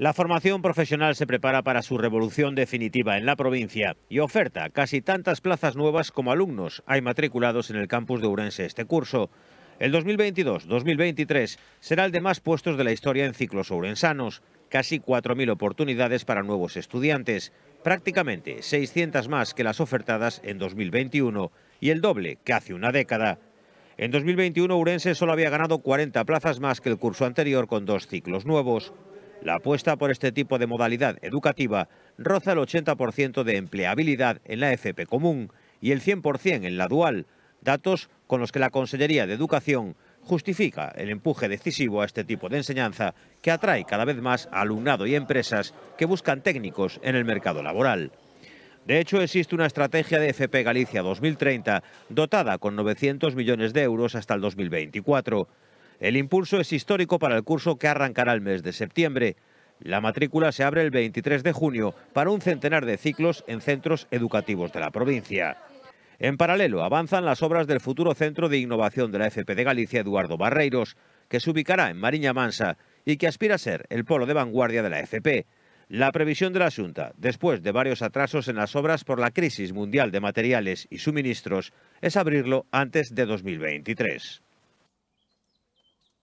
La formación profesional se prepara para su revolución definitiva en la provincia y oferta casi tantas plazas nuevas como alumnos hay matriculados en el campus de Urense este curso. El 2022-2023 será el de más puestos de la historia en ciclos urensanos, casi 4.000 oportunidades para nuevos estudiantes, prácticamente 600 más que las ofertadas en 2021 y el doble que hace una década. En 2021 Urense solo había ganado 40 plazas más que el curso anterior con dos ciclos nuevos. La apuesta por este tipo de modalidad educativa roza el 80% de empleabilidad en la FP común y el 100% en la dual, datos con los que la Consellería de Educación justifica el empuje decisivo a este tipo de enseñanza que atrae cada vez más alumnado y empresas que buscan técnicos en el mercado laboral. De hecho, existe una estrategia de FP Galicia 2030 dotada con 900 millones de euros hasta el 2024 el impulso es histórico para el curso que arrancará el mes de septiembre. La matrícula se abre el 23 de junio para un centenar de ciclos en centros educativos de la provincia. En paralelo, avanzan las obras del futuro Centro de Innovación de la FP de Galicia, Eduardo Barreiros, que se ubicará en Mariña Mansa y que aspira a ser el polo de vanguardia de la FP. La previsión de la Junta, después de varios atrasos en las obras por la crisis mundial de materiales y suministros, es abrirlo antes de 2023.